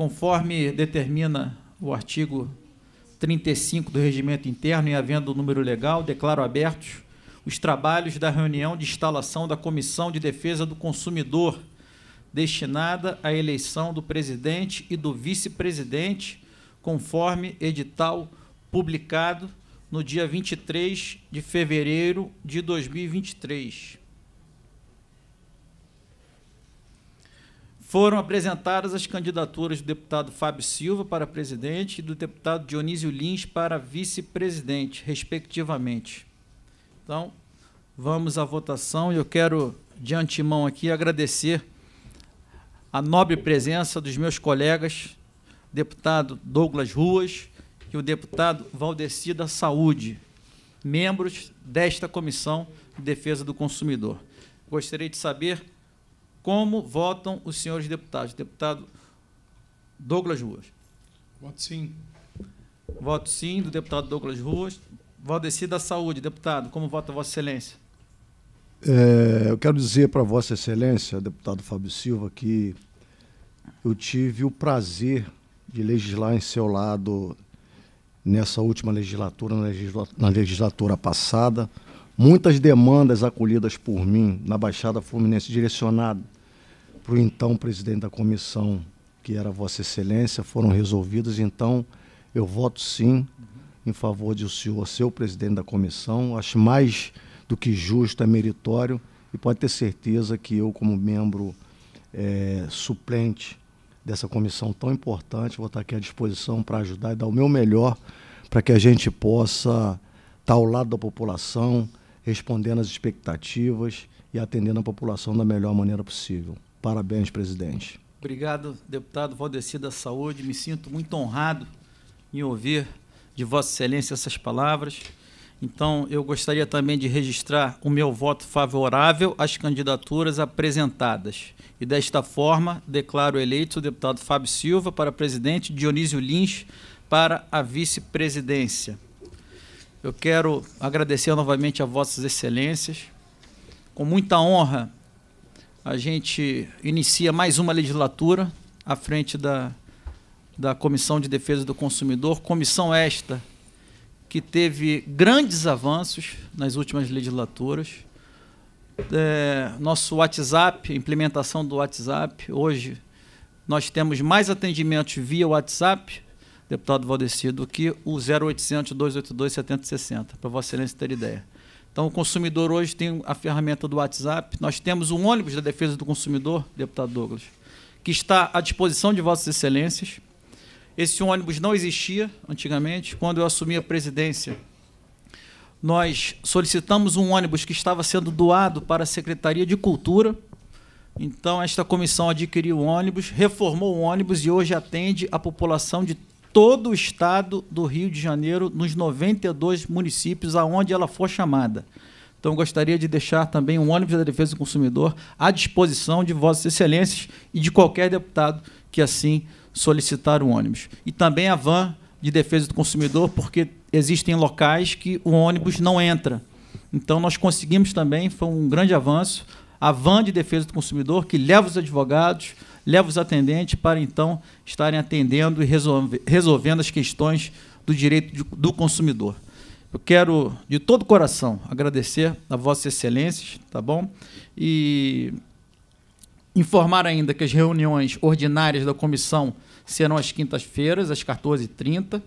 conforme determina o artigo 35 do Regimento Interno, e havendo o número legal, declaro abertos os trabalhos da reunião de instalação da Comissão de Defesa do Consumidor, destinada à eleição do presidente e do vice-presidente, conforme edital publicado no dia 23 de fevereiro de 2023. foram apresentadas as candidaturas do deputado Fábio Silva para presidente e do deputado Dionísio Lins para vice-presidente, respectivamente. Então, vamos à votação e eu quero, de antemão aqui, agradecer a nobre presença dos meus colegas, deputado Douglas Ruas e o deputado Valdeci da Saúde, membros desta Comissão de Defesa do Consumidor. Gostaria de saber como votam os senhores deputados? Deputado Douglas Ruas. Voto sim. Voto sim do deputado Douglas Ruas. Valdeci da Saúde, deputado, como vota Vossa Excelência? É, eu quero dizer para Vossa Excelência, deputado Fábio Silva, que eu tive o prazer de legislar em seu lado nessa última legislatura, na legislatura passada, Muitas demandas acolhidas por mim na Baixada Fluminense, direcionado para o então presidente da comissão, que era Vossa Excelência, foram resolvidas. Então, eu voto sim em favor de o senhor ser o presidente da comissão. Acho mais do que justo, é meritório e pode ter certeza que eu, como membro é, suplente dessa comissão tão importante, vou estar aqui à disposição para ajudar e dar o meu melhor para que a gente possa estar tá ao lado da população, respondendo às expectativas e atendendo a população da melhor maneira possível. Parabéns, presidente. Obrigado, deputado Valdeci da Saúde. Me sinto muito honrado em ouvir de Vossa Excelência essas palavras. Então, eu gostaria também de registrar o meu voto favorável às candidaturas apresentadas. E desta forma, declaro eleito o deputado Fábio Silva para presidente, Dionísio Lins para a vice-presidência. Eu quero agradecer novamente a Vossas Excelências. Com muita honra, a gente inicia mais uma legislatura à frente da, da Comissão de Defesa do Consumidor, comissão esta que teve grandes avanços nas últimas legislaturas. É, nosso WhatsApp, implementação do WhatsApp, hoje nós temos mais atendimentos via WhatsApp deputado Valdecido, do que o 0800 282 7060, para Vossa Excelência ter ideia. Então, o consumidor hoje tem a ferramenta do WhatsApp. Nós temos um ônibus da defesa do consumidor, deputado Douglas, que está à disposição de Vossas Excelências. Esse ônibus não existia antigamente. Quando eu assumi a presidência, nós solicitamos um ônibus que estava sendo doado para a Secretaria de Cultura. Então, esta comissão adquiriu o ônibus, reformou o ônibus e hoje atende a população de todo o estado do Rio de Janeiro, nos 92 municípios aonde ela for chamada. Então, gostaria de deixar também um ônibus da Defesa do Consumidor à disposição de Vossas Excelências e de qualquer deputado que assim solicitar o ônibus. E também a van de defesa do consumidor, porque existem locais que o ônibus não entra. Então, nós conseguimos também, foi um grande avanço, a van de defesa do consumidor que leva os advogados, leva os atendentes para então estarem atendendo e resolve, resolvendo as questões do direito de, do consumidor. Eu quero de todo coração agradecer a Vossa Excelências, tá bom? E informar ainda que as reuniões ordinárias da comissão serão às quintas-feiras, às 14h30.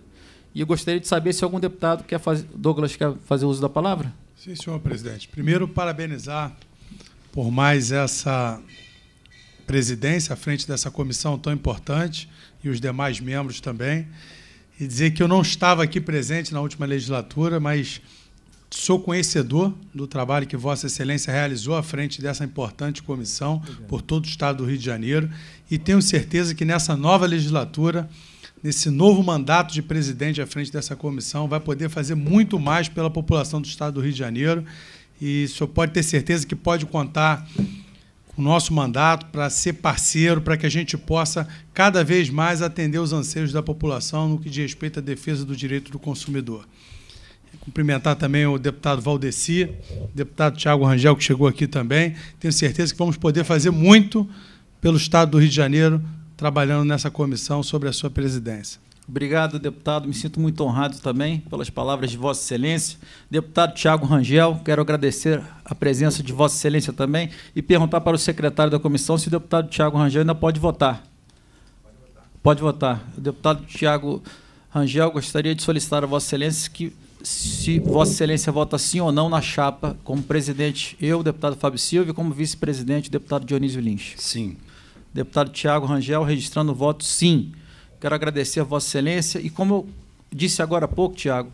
E eu gostaria de saber se algum deputado quer fazer. Douglas quer fazer uso da palavra? Sim, senhor presidente. Primeiro, parabenizar por mais essa presidência à frente dessa comissão tão importante e os demais membros também, e dizer que eu não estava aqui presente na última legislatura, mas sou conhecedor do trabalho que Vossa Excelência realizou à frente dessa importante comissão por todo o Estado do Rio de Janeiro e tenho certeza que nessa nova legislatura, nesse novo mandato de presidente à frente dessa comissão, vai poder fazer muito mais pela população do Estado do Rio de Janeiro e o senhor pode ter certeza que pode contar com o nosso mandato para ser parceiro, para que a gente possa cada vez mais atender os anseios da população no que diz respeito à defesa do direito do consumidor. Cumprimentar também o deputado Valdeci, o deputado Tiago Rangel, que chegou aqui também. Tenho certeza que vamos poder fazer muito pelo Estado do Rio de Janeiro, trabalhando nessa comissão sobre a sua presidência. Obrigado, deputado. Me sinto muito honrado também pelas palavras de Vossa Excelência. Deputado Tiago Rangel, quero agradecer a presença de Vossa Excelência também e perguntar para o secretário da comissão se o deputado Tiago Rangel ainda pode votar. Pode votar. Pode votar. O deputado Tiago Rangel gostaria de solicitar a Vossa Excelência que, se Vossa Excelência vota sim ou não na chapa, como presidente eu, deputado Fábio Silva, e como vice-presidente, deputado Dionísio Lins. Sim. Deputado Tiago Rangel, registrando o voto sim. Quero agradecer a Vossa Excelência. E como eu disse agora há pouco, Tiago,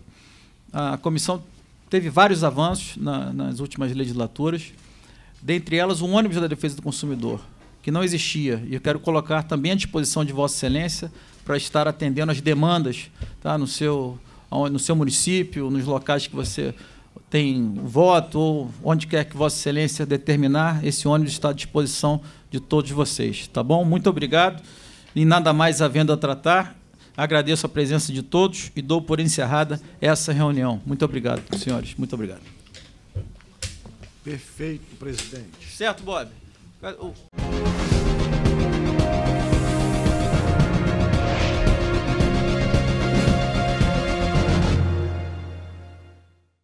a comissão teve vários avanços na, nas últimas legislaturas, dentre elas um ônibus da defesa do consumidor, que não existia. E eu quero colocar também à disposição de Vossa Excelência para estar atendendo as demandas tá, no, seu, no seu município, nos locais que você tem voto ou onde quer que Vossa Excelência determinar, esse ônibus está à disposição de todos vocês. Tá bom? Muito obrigado e nada mais havendo a tratar, agradeço a presença de todos e dou por encerrada essa reunião. Muito obrigado, senhores. Muito obrigado. Perfeito, presidente. Certo, Bob?